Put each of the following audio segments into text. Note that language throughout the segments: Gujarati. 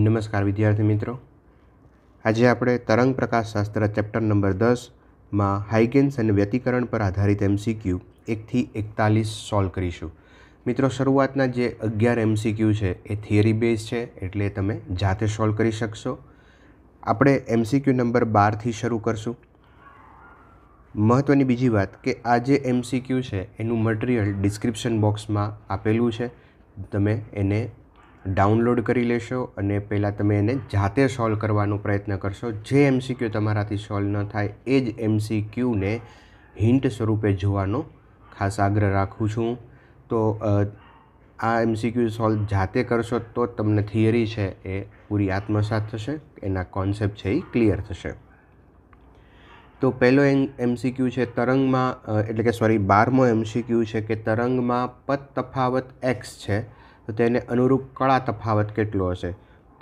નમસ્કાર વિદ્યાર્થી મિત્રો આજે આપણે તરંગ પ્રકાશશાસ્ત્ર ચેપ્ટર નંબર દસમાં હાઇગેન્સ અને વ્યતિકરણ પર આધારિત એમસીક્યુ એકથી એકતાલીસ સોલ્વ કરીશું મિત્રો શરૂઆતના જે અગિયાર એમસીક્યુ છે એ થિયરી બેઝ છે એટલે તમે જાતે સોલ્વ કરી શકશો આપણે એમસીક્યુ નંબર બારથી શરૂ કરશું મહત્ત્વની બીજી વાત કે આ જે એમસીક્યુ છે એનું મટીરિયલ ડિસ્ક્રિપ્શન બોક્સમાં આપેલું છે તમે એને ડાઉનલોડ કરી લેશો અને પહેલાં તમે એને જાતે સોલ્વ કરવાનો પ્રયત્ન કરશો જે એમસીક્યુ તમારાથી સોલ્વ ન થાય એ જ એમસીક્યુને હિન્ટ સ્વરૂપે જોવાનો ખાસ આગ્રહ રાખું છું તો આ એમસીક્યુ સોલ્વ જાતે કરશો તો તમને થિયરી છે એ પૂરી આત્મસાત થશે એના કોન્સેપ્ટ છે એ ક્લિયર થશે તો પહેલો એમ એમસીક્યુ છે તરંગમાં એટલે કે સોરી બારમો એમસીક્યુ છે કે તરંગમાં પદ તફાવત એક્સ છે તો તેને અનુરૂપ કળા તફાવત કેટલો હશે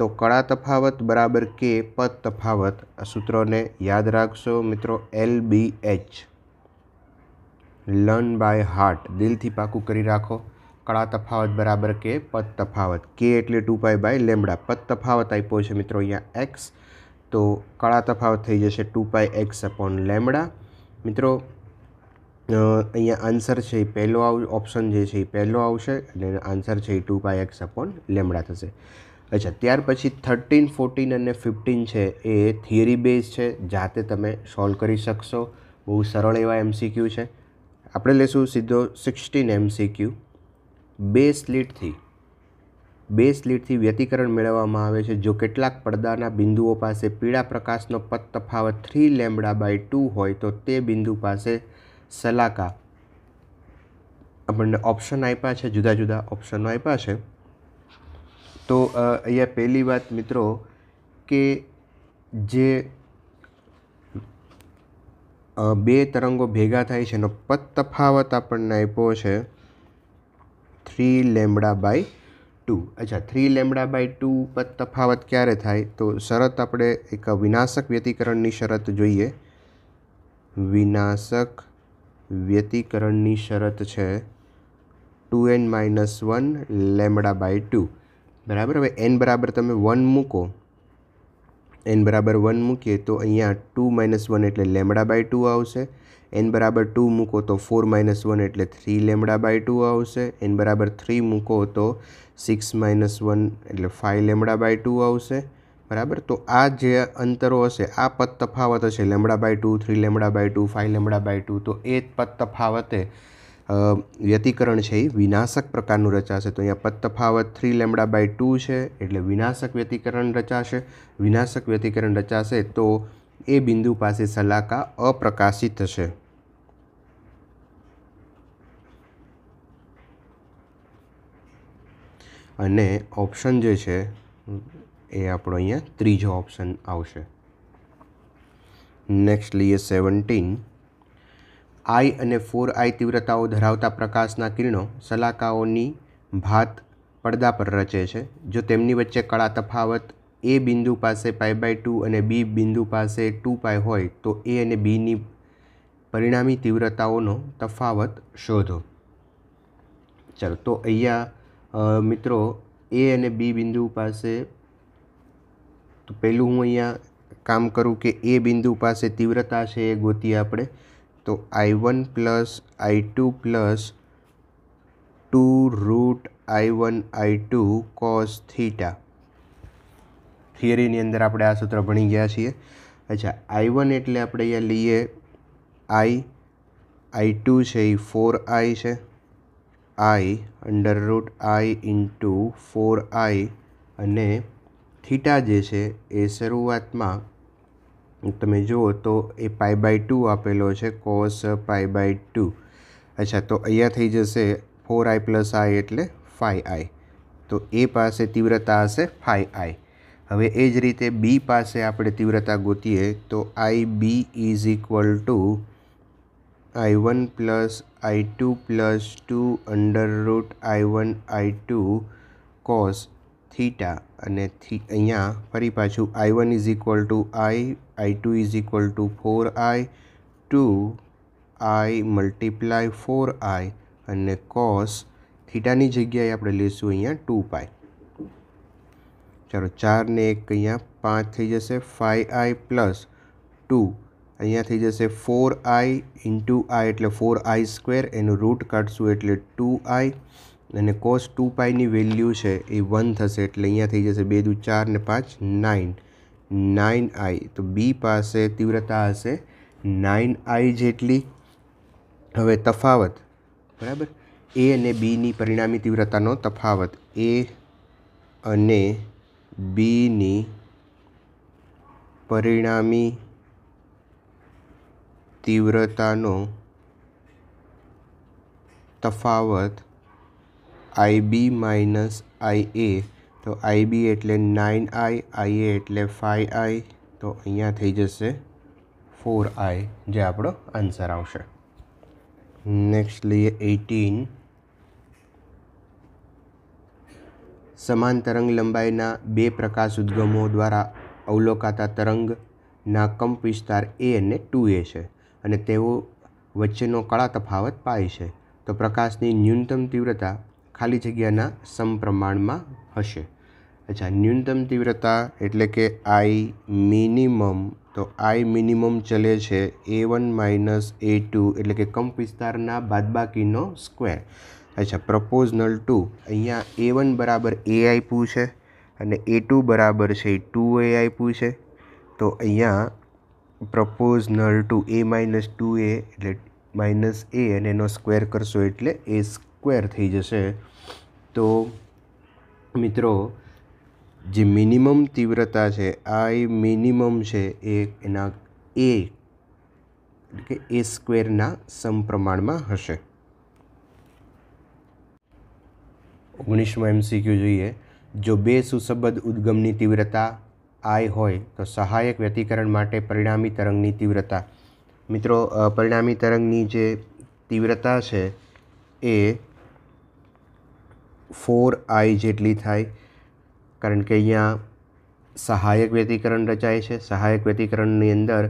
તો કળા તફાવત બરાબર કે પદ તફાવત આ સૂત્રોને યાદ રાખશો મિત્રો L B H learn by heart દિલથી પાકું કરી રાખો કળા તફાવત બરાબર કે પદ તફાવત કે એટલે ટુ પાય બાય લેમડા પદ તફાવત આપ્યો છે મિત્રો અહીંયા એક્સ તો કળા તફાવત થઈ જશે two pi X upon lambda મિત્રો અહીંયા આન્સર છે એ પહેલો ઓપ્શન જે છે એ પહેલો આવશે અને આન્સર છે એ two by X upon lambda થશે અચ્છા ત્યાર પછી થર્ટીન ફોર્ટીન અને ફિફ્ટીન છે એ થિયરી બેઝ છે જાતે તમે સોલ્વ કરી શકશો બહુ સરળ એવા એમસીક્યુ છે આપણે લેશું સીધો સિક્સટીન એમસીક્યુ બે સ્લીટથી બે સ્લીટથી વ્યતિકરણ મેળવવામાં આવે છે જો કેટલાક પડદાના બિંદુઓ પાસે પીળા પ્રકાશનો પથ તફાવત થ્રી લેમડા બાય ટુ હોય તો તે બિંદુ પાસે સલાકા આપણને ઓપ્શન આપ્યા છે જુદા જુદા ઓપ્શનો આપ્યા છે તો અહીંયા પહેલી વાત મિત્રો કે જે બે તરંગો ભેગા થાય છે એનો પદ તફાવત આપણને આપ્યો છે થ્રી લેમડા બાય ટુ અચ્છા થ્રી લેમડા બાય ટુ પદ તફાવત ક્યારે થાય તો શરત આપણે એક વિનાશક વ્યતિકરણની શરત જોઈએ વિનાશક વ્યતિકરણની શરત છે two N minus one lambda by two બરાબર હવે એન બરાબર તમે વન મૂકો એન બરાબર વન મૂકીએ તો અહીંયા ટુ માઇનસ વન એટલે લેમડા બાય ટુ આવશે એન બરાબર ટુ મૂકો તો ફોર માઇનસ વન એટલે થ્રી લેમડા બાય ટુ આવશે એન બરાબર થ્રી મૂકો તો સિક્સ માઇનસ વન એટલે ફાઇવ લેમડા બાય ટુ આવશે બરાબર તો આ જે અંતરો હશે આ પદ તફાવત હશે lambda by two three lambda by two five lambda by two તો એ પદ તફાવતે વ્યતિકરણ છે એ વિનાશક પ્રકારનું રચાશે તો અહીંયા પદ તફાવત થ્રી લેમડા બાય ટુ છે એટલે વિનાશક વ્યતિકરણ રચાશે વિનાશક વ્યતિકરણ રચાશે તો એ બિંદુ પાસે સલાકા અપ્રકાશિત થશે અને ઓપ્શન જે છે એ આપણો અહીંયા ત્રીજો ઓપ્શન આવશે નેક્સ્ટ લઈએ સેવન્ટીન આઈ અને ફોર આઈ તીવ્રતાઓ ધરાવતા પ્રકાશના કિરણો સલાકાઓની ભાત પડદા પર રચે છે જો તેમની વચ્ચે કળા તફાવત એ બિંદુ પાસે પાઈ બાય ટુ અને બી બિંદુ પાસે ટુ પાય હોય તો એ અને બીની પરિણામી તીવ્રતાઓનો તફાવત શોધો ચાલો તો અહીંયા મિત્રો એ અને બી બિંદુ પાસે તો પહેલું હું અહીંયા કામ કરું કે એ બિંદુ પાસે તીવ્રતા છે એ ગોતીએ આપણે તો I one plus I two plus two root I one I two cos theta થિયરીની અંદર આપણે આ સૂત્ર ભણી ગયા છીએ અચ્છા આઈ વન એટલે આપણે અહીંયા લઈએ આઈ આઈ ટુ છે એ ફોર આઈ છે I under root I into four I અને થીટા જે છે એ શરૂઆતમાં તમે જુઓ તો એ પાઈ બાય ટુ આપેલો છે કોસ પાઈ બાય ટુ અચ્છા તો અહીંયા થઈ જશે ફોર આઈ પ્લસ આઈ એટલે ફાઈ આઈ તો એ પાસે તીવ્રતા હશે ફાઈ આઈ હવે એ જ રીતે બી પાસે આપણે તીવ્રતા ગોતીએ તો I B is equal to I one plus I two plus two under root I one I two cos theta અને થી અહીંયા ફરી પાછું I one is equal to I I two is equal to four I two I multiply four I અને કોસ થીટાની જગ્યાએ આપણે લઈશું અહીંયા ટુ પાય ચાલો ચાર ને એક અહીંયા પાંચ થઈ જશે ફાઈવ આઈ પ્લસ ટુ અહીંયા થઈ જશે ફોર આઈ ઇન્ટુ આઈ એટલે ફોર આઈ સ્ક્વેર એનું રૂટ કાઢશું એટલે ટુ આઈ અને કોસ ટુ પાઈની વેલ્યુ છે એ વન થશે એટલે અહીંયા થઈ જશે બે દુ ચાર ને પાંચ નાઇન નાઇન આઈ તો બી પાસે તીવ્રતા હશે નાઇન આઈ જેટલી હવે તફાવત બરાબર એ અને બીની પરિણામી તીવ્રતાનો તફાવત એ અને બીની પરિણામી તીવ્રતાનો તફાવત આઈબી માઇનસ આઈ એ તો આઈબી એટલે નાઇન આઈ આઈ એ એટલે ફાઇવ આઈ તો અહીંયા થઈ જશે ફોર આઈ જે આપણો આન્સર આવશે નેક્સ્ટ લઈએ એટીન સમાન તરંગ લંબાઈના બે પ્રકાશ ઉદ્ગમો દ્વારા અવલોકાતા તરંગના કંપ વિસ્તાર એ અને ટુ એ છે અને તેઓ વચ્ચેનો કળા તફાવત પાય છે તો પ્રકાશની ન્યૂનતમ તીવ્રતા ખાલી જગ્યાના સમપ્રમાણમાં હશે અચ્છા ન્યૂનતમ તીવ્રતા એટલે કે આઈ મિનિમમ તો આઈ મિનિમમ ચલે છે A one minus A two એટલે કે કંપ વિસ્તારના બાદબાકીનો સ્ક્વેર અચ્છા પ્રપોઝનલ ટુ અહીંયા એ વન બરાબર એ આપ્યું છે અને એ ટુ બરાબર છે ટુ એ આપ્યું છે તો અહીંયા proportional to A minus two A એટલે માઇનસ એ અને એનો સ્ક્વેર કરશો એટલે એ સ્ક્વેર થઈ જશે તો મિત્રો જે મિનિમમ તીવ્રતા છે આ એ મિનિમમ છે એ એના એ એટલે કે એ સ્ક્વેરના સમપ્રમાણમાં હશે ઓગણીસમાં એમસીક્યુ જોઈએ જો બે સુસંબદ્ધ ઉદગમની તીવ્રતા આઈ હોય તો સહાયક વ્યતિકરણ માટે પરિણામી તરંગની તીવ્રતા મિત્રો પરિણામી તરંગની જે તીવ્રતા છે એ ફોર આઈ જેટલી થાય કારણ કે અહીંયા સહાયક વ્યતિકરણ રચાય છે સહાયક વ્યતિકરણની અંદર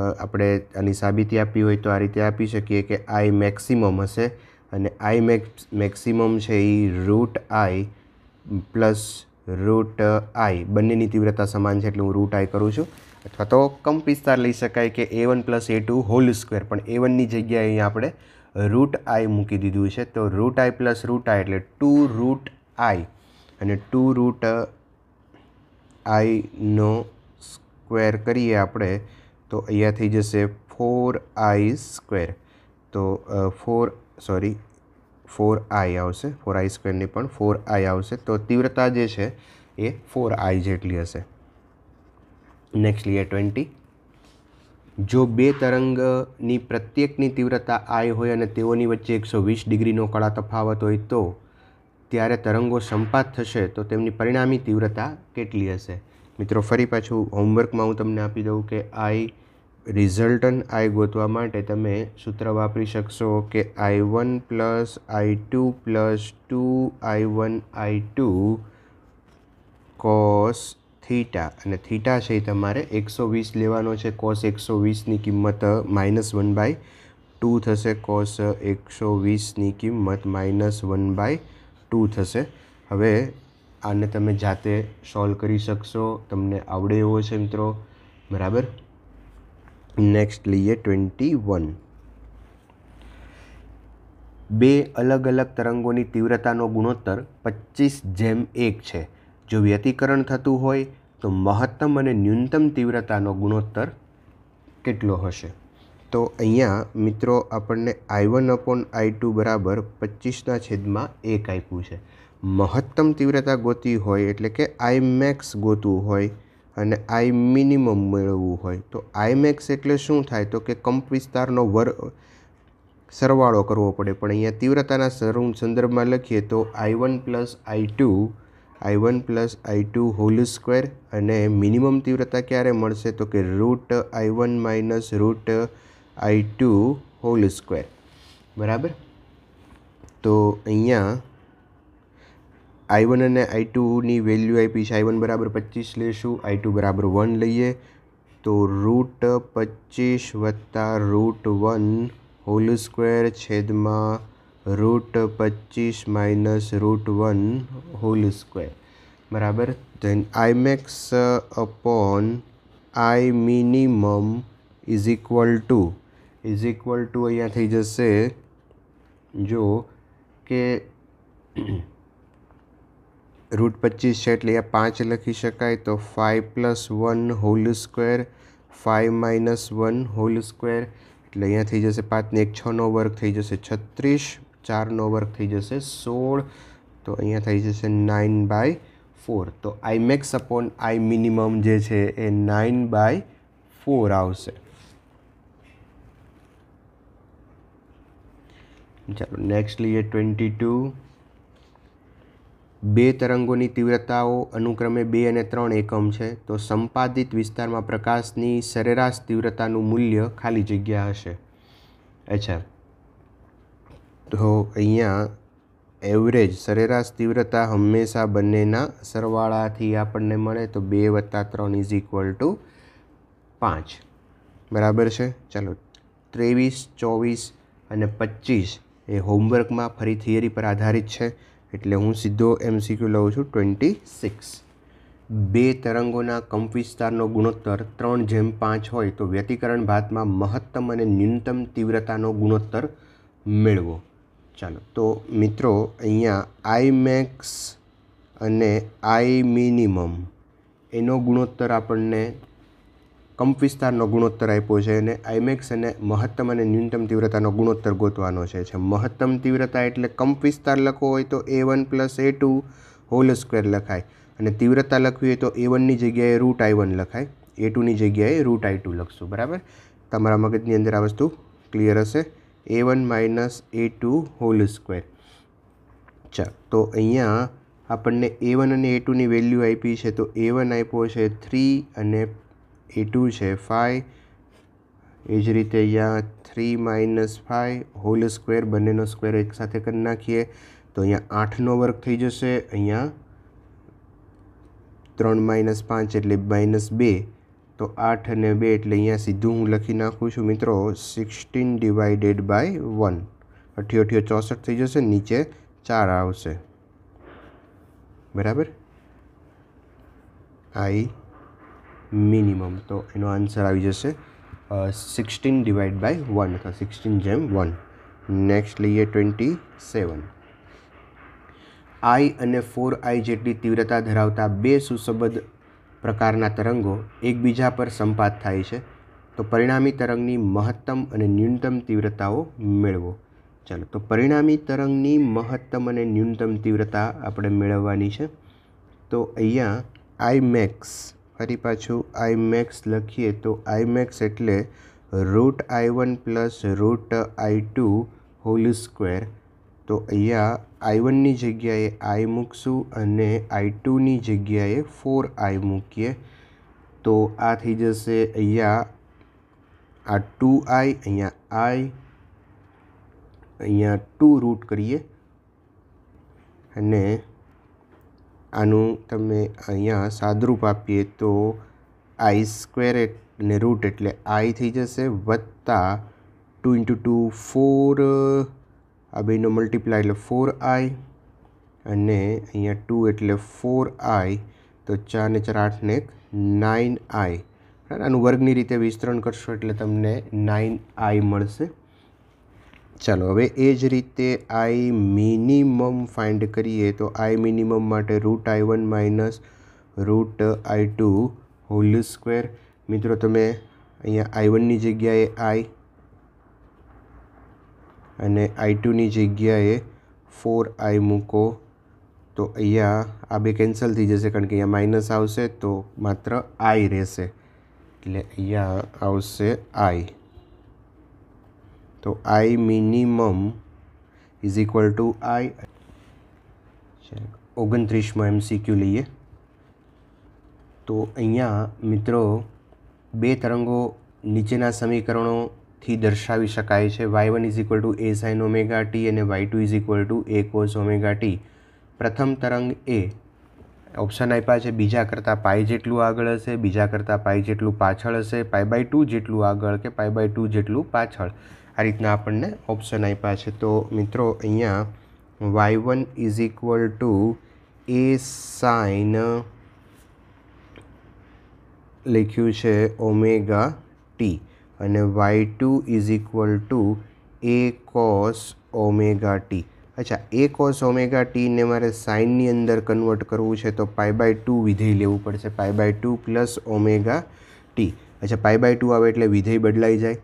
આપણે આની સાબિતી આપી હોય તો આ રીતે આપી શકીએ કે આઈ મેક્સિમમ હશે અને આઈ મેક્સ મેક્સિમમ છે એ root I plus root I બંનેની તીવ્રતા સમાન છે એટલે હું રૂટ આઈ કરું છું અથવા તો કમ વિસ્તાર લઈ શકાય કે A one plus A two whole square પણ એ વનની જગ્યાએ અહીંયા આપણે રૂટ આઈ મૂકી દીધું છે તો root I plus root I એટલે ટુ રૂટ આઈ અને ટુ રૂટ આઈનો સ્ક્વેર કરીએ આપણે તો અહીંયા થઈ જશે ફોર આઈ સ્ક્વેર તો ફોર સોરી ફોર આઈ આવશે ફોર આઈ સ્ક્વેરની પણ ફોર આઈ આવશે તો તીવ્રતા જે છે એ ફોર આઈ જેટલી હશે નેક્સ્ટ લઈએ ટ્વેન્ટી જો બે તરંગની પ્રત્યેકની તીવ્રતા આઈ હોય અને તેઓની વચ્ચે એકસો વીસ ડિગ્રીનો કળા તફાવત હોય તો ત્યારે તરંગો સંપાત થશે તો તેમની પરિણામી તીવ્રતા કેટલી હશે મિત્રો ફરી પાછું હોમવર્કમાં હું તમને આપી દઉં કે આઈ રિઝલ્ટન આઈ ગોતવા માટે તમે સૂત્ર વાપરી શકશો કે I one plus I two plus two I one I two cos theta અને થીટા છે એ તમારે એકસો વીસ લેવાનો છે કોસ એકસો વીસની કિંમત માઇનસ વન બાય ટુ થશે કોસ એકસો વીસની કિંમત માઇનસ વન બાય ટુ થશે હવે આને તમે જાતે સોલ્વ કરી શકશો તમને આવડે એવો છે મિત્રો બરાબર નેક્સ્ટ લઈએ ટ્વેન્ટી વન બે અલગ અલગ તરંગોની તીવ્રતાનો ગુણોત્તર પચીસ જેમ એક છે જો વ્યતિકરણ થતું હોય તો મહત્તમ અને ન્યૂનતમ તીવ્રતાનો ગુણોત્તર કેટલો હશે તો અહીંયા મિત્રો આપણને I one upon I two બરાબર પચીસના છેદમાં એક આપ્યું છે મહત્તમ તીવ્રતા ગોતી હોય એટલે કે આઈ મેક્સ ગોતવું હોય અને આઈ મિનિમમ મેળવવું હોય તો આઈ મેક્સ એટલે શું થાય તો કે કંપ વિસ્તારનો વર સરવાળો કરવો પડે પણ અહીંયા તીવ્રતાના સંદર્ભમાં લખીએ તો I one plus I two I one plus I two whole square અને મિનિમમ તીવ્રતા ક્યારે મળશે તો કે root I one minus root I two whole square બરાબર તો અહીંયા આઈ વન અને આઈ ટુની વેલ્યુ આપી છે આઈ વન બરાબર પચીસ લઈશું આઈ ટુ બરાબર વન લઈએ તો રૂટ પચીસ વત્તા રૂટ વન હોલ સ્ક્વેર છેદમાં √25 - √1 होल स्क्वायर बराबर then i max upon i minimum == यहां થઈ જશે જો કે √25 એટલે 5 લખી શકાય તો 5 + 1 होल स्क्वायर 5 - 1 होल स्क्वायर એટલે અહીંયા થઈ જશે 5 * 1 6 9 વર્ગ થઈ જશે 36 ચારનો વર્ગ થઈ જશે સોળ તો અહીંયા થઈ જશે નાઇન બાય ફોર તો I max upon I minimum જે છે એ નાઇન બાય ફોર આવશે ચાલો નેક્સ્ટ લઈએ ટ્વેન્ટી ટુ બે તરંગોની તીવ્રતાઓ અનુક્રમે બે અને ત્રણ એકમ છે તો સંપાદિત વિસ્તારમાં પ્રકાશની સરેરાશ તીવ્રતાનું મૂલ્ય ખાલી જગ્યા હશે અચ્છા તો અહીંયા એવરેજ સરેરાશ તીવ્રતા હંમેશા બંનેના સરવાળાથી આપણને મળે તો બે વત્તા ત્રણ ઇઝ ઇક્વલ ટુ પાંચ બરાબર છે ચાલો ત્રેવીસ ચોવીસ અને પચીસ એ હોમવર્કમાં ફરી થિયરી પર આધારિત છે એટલે હું સીધો એમ સીક્યુ લઉં છું ટ્વેન્ટી સિક્સ બે તરંગોના કંપ વિસ્તારનો ગુણોત્તર ત્રણ જેમ પાંચ હોય તો વ્યતિકરણ ભાતમાં મહત્તમ અને ન્યૂનતમ તીવ્રતાનો ગુણોત્તર મેળવો ચાલો તો મિત્રો અહીંયા આઈ મેક્સ અને આઈ મિનિમમ એનો ગુણોત્તર આપણને કંપ વિસ્તારનો ગુણોત્તર આપ્યો છે અને આઈમેક્સ અને મહત્તમ અને ન્યૂનતમ તીવ્રતાનો ગુણોત્તર ગોતવાનો છે છે મહત્તમ તીવ્રતા એટલે કંપ વિસ્તાર લખવો હોય તો A one plus A two whole square લખાય અને તીવ્રતા લખવી હોય તો એ વનની જગ્યાએ રૂટ આઈ વન લખાય એ ટુની જગ્યાએ રૂટ આઈ ટુ લખશું બરાબર તમારા મગજની અંદર આ વસ્તુ ક્લિયર હશે A one minus A two whole square ચાલ તો અહીંયા આપણને એ વન અને એ ટુની વેલ્યુ આપી છે તો એ વન આપ્યો છે થ્રી અને એ ટુ છે ફાઇવ એ જ રીતે અહીંયા three minus five whole square બંનેનો સ્ક્વેર એકસાથે કરી નાખીએ તો અહીંયા આઠનો વર્ગ થઈ જશે અહીંયા ત્રણ માઇનસ પાંચ એટલે માઇનસ બે તો આઠ અને બે એટલે અહીંયા સીધું હું લખી નાખું છું મિત્રો સિક્સટીન ડિવાઈડેડ બાય વન અઠ્યો અઠ્યો ચોસઠ થઈ જશે નીચે ચાર આવશે બરાબર આઈ મિનિમમ તો એનો આન્સર આવી જશે સિક્સટીન ડિવાઈડ બાય વન અથવા સિક્સટીન જેમ વન નેક્સ્ટ લઈએ ટ્વેન્ટી સેવન આઈ અને ફોર આઈ જેટલી તીવ્રતા ધરાવતા બે સુસંબદ્ધ પ્રકારના તરંગો એકબીજા પર સંપાત થાય છે તો પરિણામી તરંગની મહત્તમ અને ન્યૂનતમ તીવ્રતાઓ મેળવો ચાલો તો પરિણામી તરંગની મહત્તમ અને ન્યૂનતમ તીવ્રતા આપણે મેળવવાની છે તો અહીંયા આઈમેક્સ ફરી પાછું આઈમેક્સ લખીએ તો આઈમેક્સ એટલે root I one plus root I two whole square તો અહીંયા આઈ વનની જગ્યાએ આઈ મૂકશું અને આઈ ટુની જગ્યાએ ફોર આઈ મૂકીએ તો આ થઈ જશે અહીંયા આ ટુ આઈ અહીંયા આઈ અહીંયા ટુ રૂટ કરીએ અને આનું તમે અહીંયા સાદરૂપ આપીએ તો આઈ સ્ક્વેર ને રૂટ એટલે આઈ થઈ જશે વત્તા ટુ ઇન્ટુ ટુ ફોર આ બેનો મલ્ટીપ્લાય એટલે ફોર આઈ અને અહીંયા ટુ એટલે ફોર આઈ તો ચાર ને ચાર આઠ ને એક નાઇન આઈ આનું વર્ગની રીતે વિસ્તરણ કરશો એટલે તમને નાઇન આઈ મળશે ચાલો હવે એ જ રીતે આઈ મિનિમમ ફાઇન્ડ કરીએ તો આઈ મિનિમમ માટે root I one minus root I two whole square મિત્રો તમે અહીંયા આઈ વનની જગ્યાએ આઈ અને આઈ ટુની જગ્યાએ ફોર આઈ મૂકો તો અહીંયા આ બે કેન્સલ થઈ જશે કારણ કે અહીંયા માઇનસ આવશે તો માત્ર આઈ રહેશે એટલે અહીંયા આવશે આઈ તો I minimum is equal to I ઓગણત્રીસમાં એમ સીક્યુ લઈએ તો અહીંયા મિત્રો બે તરંગો નીચેના સમીકરણો થી દર્શાવી શકાય છે y one is equal to A sine omega t અને y two is equal to A cos omega t પ્રથમ તરંગ એ ઓપ્શન આપ્યા છે બીજા કરતાં પાય જેટલું આગળ હશે બીજા કરતાં પાય જેટલું પાછળ હશે પાય બાય ટુ જેટલું આગળ કે પાય બાય ટુ જેટલું પાછળ આ રીતના આપણને ઓપ્શન આપ્યા છે તો મિત્રો અહીંયા y one is equal to A sine લખ્યું છે ઓમેગા ટી અને y two is equal to A cos omega t અચ્છા એ કોસ ઓમેગા ટીને મારે સાઇનની અંદર કન્વર્ટ કરવું છે તો પાઈ બાય ટુ વિધેય લેવું પડશે pi by two plus omega t અચ્છા પાઈ બાય ટુ આવે એટલે વિધેય બદલાઈ જાય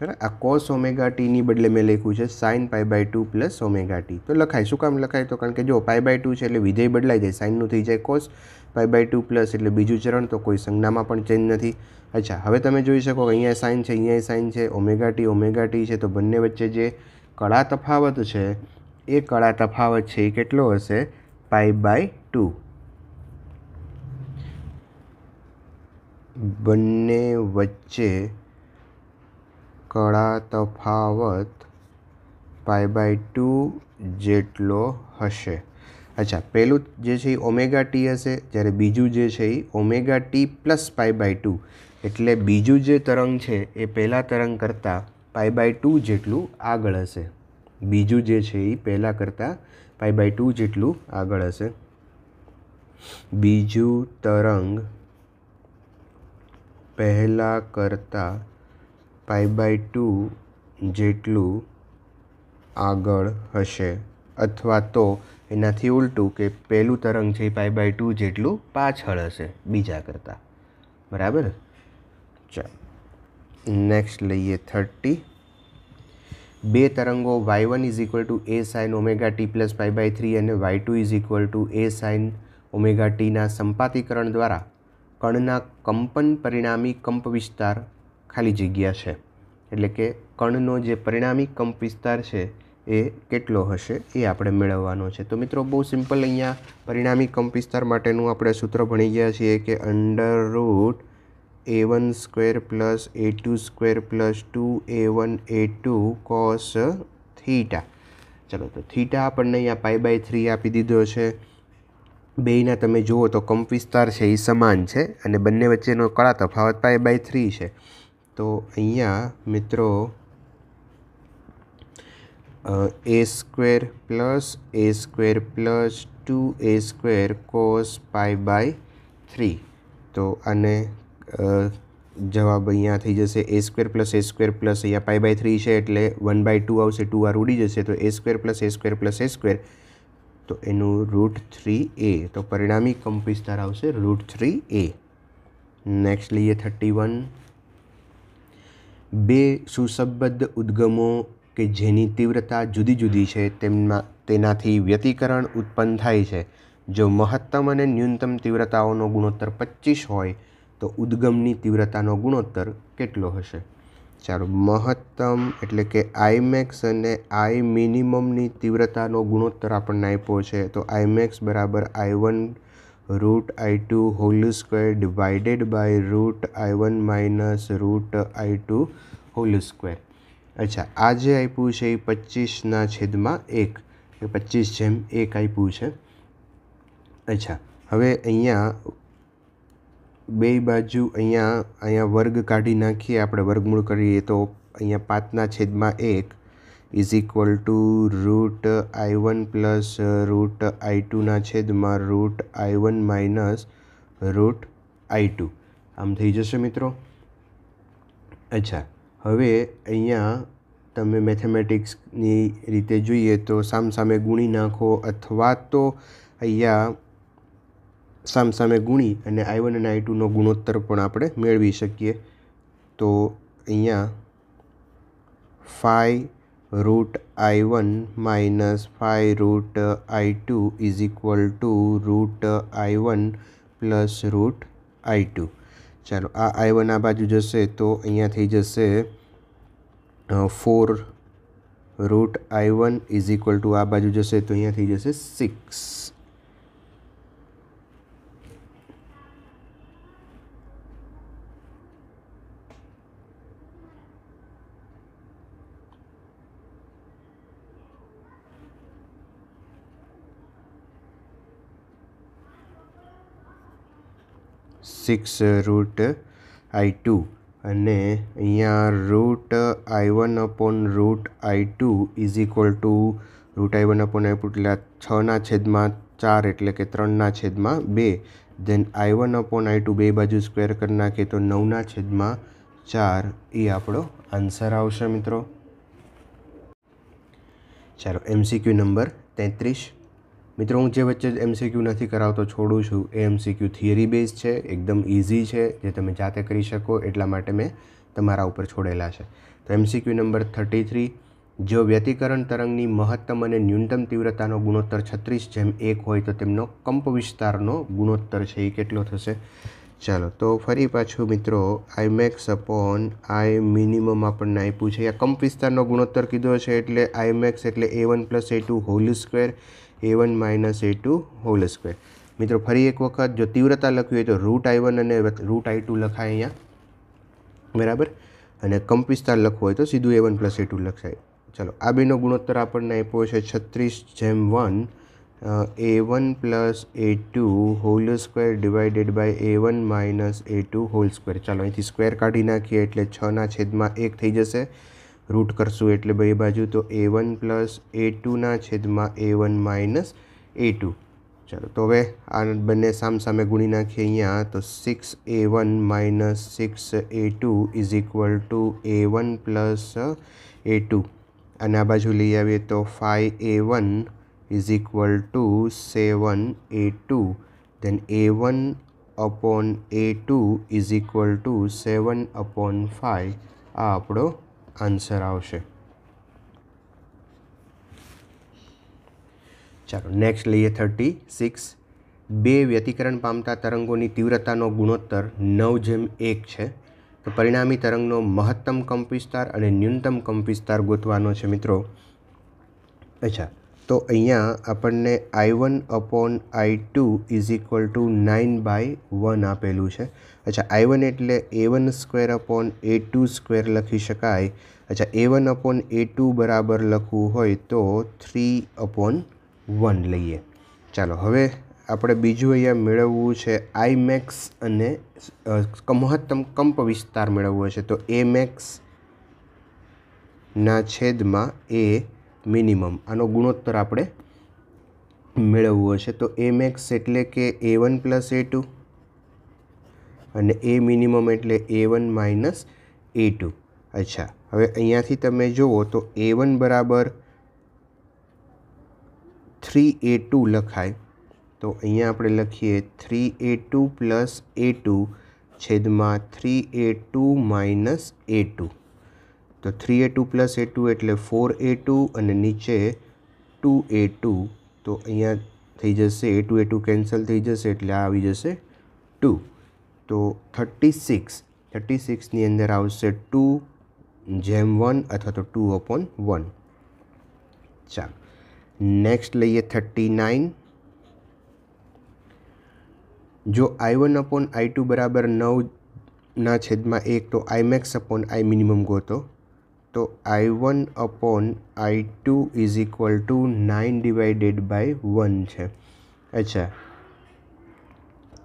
બરાબર આ કોસ ઓમેગા ટીની બદલે મેં લખ્યું છે sine pi by two plus omega t તો લખાય શું કામ લખાય તો કારણ કે જો પાઈ બાય ટુ છે એટલે વિધેય બદલાઈ જાય સાઇનનું થઈ જાય cos pi by two plus એટલે બીજું ચરણ તો કોઈ સંજ્ઞામાં પણ ચેન્જ નથી અચ્છા હવે તમે જોઈ શકો કે અહીંયા સાઇન છે અહીંયા સાઇન છે ઓમેગા ટી ઓમેગા ટી છે તો બંને વચ્ચે જે કળા તફાવત છે એ કળા તફાવત છે એ કેટલો હશે પાઈ બાય ટુ બંને વચ્ચે કળા તફાવત પાઈ બાય ટુ જેટલો હશે અચ્છા પહેલું જે છે એ ઓમેગા ટી હશે જ્યારે બીજું જે છે એ omega t plus pi by two એટલે બીજું જે તરંગ છે એ પહેલાં તરંગ કરતાં પાઈ બાય ટુ જેટલું આગળ હશે બીજું જે છે એ પહેલાં કરતાં પાઈ બાય ટુ જેટલું આગળ હશે બીજું તરંગ પહેલાં કરતાં પાઈ બાય ટુ જેટલું આગળ હશે અથવા તો એનાથી ઉલટું કે પહેલું તરંગ છે એ પાઈ બાય ટુ જેટલું પાછળ હશે બીજા કરતાં બરાબર ચાલો નેક્સ્ટ લઈએ થર્ટી બે તરંગો y one is equal to A sine omega t plus pi by three અને y two is equal to A sine omega ટીના સંપાતીકરણ દ્વારા કણના કંપન પરિણામી કંપ વિસ્તાર ખાલી જગ્યા છે એટલે કે કણનો જે પરિણામી કંપ વિસ્તાર છે એ કેટલો હશે એ આપણે મેળવવાનો છે તો મિત્રો બહુ સિમ્પલ અહીંયા પરિણામી કંપ વિસ્તાર માટેનું આપણે સૂત્ર ભણી ગયા છીએ કે under root A one square plus A two square plus two A one A two cos theta ચલો તો થીટા આપણને અહીંયા પાય બાય થ્રી આપી દીધો છે બેયના તમે જુઓ તો કંપ વિસ્તાર છે એ સમાન છે અને બંને વચ્ચેનો કળા તફાવત પાય બાય થ્રી છે તો અહીંયા મિત્રો A square plus A square plus two A square cos pi by three તો આને જવાબ અહીંયા થઈ જશે A square plus A square plus અહીંયા પાય બાય થ્રી છે એટલે વન બાય ટુ આવશે ટુ આર ઉડી જશે તો A square plus A square plus A square તો એનું રૂટ થ્રી એ તો પરિણામી કંપ આવશે રૂટ થ્રી એ નેક્સ્ટ લઈએ થર્ટી વન બે સુસંબદ્ધ ઉદ્ગમો કે જેની તીવ્રતા જુદી જુદી છે તેમના તેનાથી વ્યતિકરણ ઉત્પન્ન થાય છે જો મહત્તમ અને ન્યૂનતમ તીવ્રતાઓનો ગુણોત્તર પચીસ હોય તો ઉદ્ગમની તીવ્રતાનો ગુણોત્તર કેટલો હશે ચાલો મહત્તમ એટલે કે આઈમેક્સ અને આઈ મિનિમમની તીવ્રતાનો ગુણોત્તર આપણને આપ્યો છે તો આઈમેક્સ બરાબર I one root I two whole square divided by root I one minus root I two whole square અચ્છા આ જે આપ્યું છે એ પચીસના છેદમાં એક કે પચીસ જેમ એક આપ્યું છે અચ્છા હવે અહીંયા બે બાજુ અહીંયા અહીંયા વર્ગ કાઢી નાખીએ આપણે વર્ગમૂળ કરીએ તો અહીંયા પાંચના છેદમાં એક is equal to root I one plus root I ટુના છેદમાં root I one minus root I two આમ થઈ જશે મિત્રો અચ્છા હવે અહીંયા તમે મેથેમેટિક્સની રીતે જોઈએ તો સામસામે ગુણી નાખો અથવા તો અહીંયા સામસામે ગુણી અને આઈ વન અને આઈ ટુનો ગુણોત્તર પણ આપણે મેળવી શકીએ તો અહીંયા five root I one minus five root I two is equal to root I one plus root I two ચાલો આ આઈ વન આ બાજુ જશે તો અહીંયા થઈ જશે four root I one is equal to આ બાજુ જશે તો અહીંયા થઈ જશે six six root I two અને અહીંયા root I one upon root I two is equal to root I one upon I two એટલે છના છેદમાં ચાર એટલે કે ત્રણના છેદમાં બે then I one upon I two બે બાજુ સ્ક્વેર કરી નાખીએ તો નવના છેદમાં ચાર એ આપણો આન્સર આવશે મિત્રો ચાલો એમસીક્યુ નંબર તેત્રીસ મિત્રો હું જે વચ્ચે એમસીક્યુ નથી કરાવતો છોડું છું એ એમસીક્યુ થિયરી બેઝ છે એકદમ ઇઝી છે જે તમે જાતે કરી શકો એટલા માટે મેં તમારા ઉપર છોડેલા છે તો એમસીક્યુ નંબર થર્ટી થ્રી જો વ્યતિકરણ તરંગની મહત્તમ અને ન્યૂનતમ તીવ્રતાનો ગુણોત્તર છત્રીસ જેમ એક હોય તો તેમનો કંપ વિસ્તારનો ગુણોત્તર છે એ કેટલો થશે ચાલો તો ફરી પાછું મિત્રો I max upon I minimum આપણને આપ્યું છે આ કંપ વિસ્તારનો ગુણોત્તર કીધો છે એટલે આઈ મેક્સ એટલે A one plus A two whole square A one minus A two whole square મિત્રો ફરી એક વખત જો તીવ્રતા લખવી હોય તો રૂટ આઈ વન અને રૂટ આઈ ટુ લખાય અહીંયા બરાબર અને કંપિસ્તાર લખવું હોય તો સીધું A one plus A two લખાય ચાલો આ બેનો ગુણોત્તર આપણને આપ્યો છે છત્રીસ જેમ one A one plus A two whole square divided by A one minus A two whole square ચાલો અહીંથી સ્ક્વેર કાઢી નાખીએ એટલે છના છેદમાં એક થઈ જશે રૂટ કરશું એટલે બે બાજુ તો એ વન પ્લસ એ ટુના છેદમાં A one minus A two ચાલો તો હવે આ બંને સામસામે ગુણી નાખીએ અહીંયા તો six A one minus six A two is equal to A one plus A two અને આ બાજુ લઈ આવીએ તો five A one is equal to seven A two then A one upon A two is equal to seven upon five આ આપણો આન્સર આવશે ચાલો નેક્સ્ટ લઈએ થર્ટી સિક્સ બે વ્યતિકરણ પામતા તરંગોની તીવ્રતાનો ગુણોત્તર નવ જેમ એક છે તો પરિણામી તરંગનો મહત્તમ કંપ વિસ્તાર અને ન્યૂનતમ કંપ વિસ્તાર ગોતવાનો છે મિત્રો અચ્છા તો અહીંયા આપણને I one upon I two is equal to nine by one આપેલું છે અચ્છા આઈ વન એટલે A one square upon A two square લખી શકાય અચ્છા A one upon A two બરાબર લખવું હોય તો થ્રી અપોન વન લઈએ ચાલો હવે આપણે બીજું અહીંયા મેળવવું છે આઈ મેક્સ અને મહત્તમ કંપ વિસ્તાર મેળવવો છે તો એ મેક્સના છેદમાં એ મિનિમમ આનો ગુણોત્તર આપણે મેળવવો હશે તો એમ એક્સ એટલે કે A one plus A two અને એ મિનિમમ એટલે A one minus A two અચ્છા હવે અહીંયાથી તમે જુઓ તો એ વન બરાબર થ્રી એ ટુ લખાય તો અહીંયા આપણે લખીએ three A two plus A two છેદમાં three A two minus A two તો three A two plus A two એટલે ફોર એ ટુ અને નીચે ટુ એ ટુ તો અહીંયા થઈ જશે A two A two cancel થઈ જશે એટલે આ આવી જશે ટુ તો થર્ટી સિક્સ થર્ટી સિક્સની અંદર આવશે ટુ જેમ વન અથવા તો ટુ અપોન વન ચાલો નેક્સ્ટ લઈએ થર્ટી નાઇન જો I one upon I two બરાબર નવના છેદમાં એક તો I max upon I minimum ગોતો તો I one upon I two is equal to nine divided by one છે અચ્છા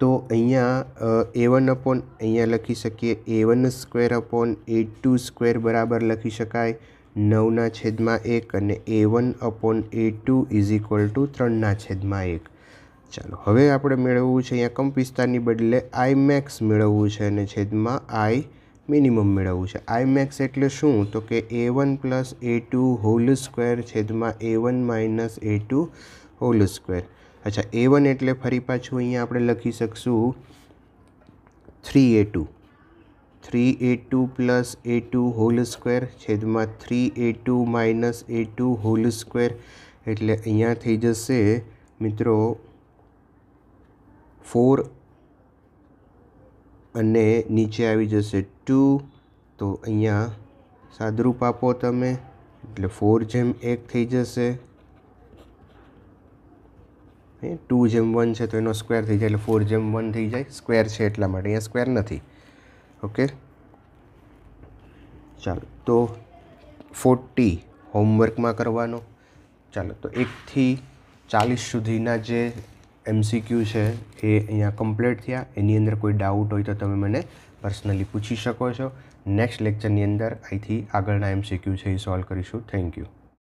તો અહીંયા એ વન અપોન અહીંયા લખી શકીએ A one square upon A two square બરાબર લખી શકાય નવના છેદમાં એક અને A one upon A two is equal to ત્રણના છેદમાં એક ચાલો હવે આપણે મેળવવું છે અહીંયા કંપ વિસ્તારની બદલે આઈ મેક્સ મેળવવું છે અને છેદમાં આઈ મિનિમમ મેળવવું છે આઈ મેક્સ એટલે શું તો કે A one plus A two whole square છેદમાં A one minus A two whole square અચ્છા એ વન એટલે ફરી પાછું અહીંયા આપણે લખી શકશું three A two three A two plus A two whole square છેદમાં three A two minus A two whole square એટલે અહીંયા થઈ જશે મિત્રો ફોર અને નીચે આવી જશે ટુ તો અહીંયા સાદુરૂપ આપો તમે એટલે ફોર જેમ એક થઈ જશે ટુ જેમ વન છે તો એનો સ્ક્વેર થઈ જાય એટલે ફોર જેમ વન થઈ જાય સ્ક્વેર છે એટલા માટે અહીંયા સ્ક્વેર નથી ઓકે ચાલો તો ફોર્ટી હોમવર્કમાં કરવાનો ચાલો તો એકથી ચાલીસ સુધીના જે એમસીક્યુ છે એ અહીંયા કમ્પ્લીટ થયા એની અંદર કોઈ ડાઉટ હોય તો તમે મને પર્સનલી પૂછી શકો છો નેક્સ્ટ લેક્ચરની અંદર અહીંથી આગળના એમસીક્યુ છે એ સોલ્વ કરીશું થેન્ક યુ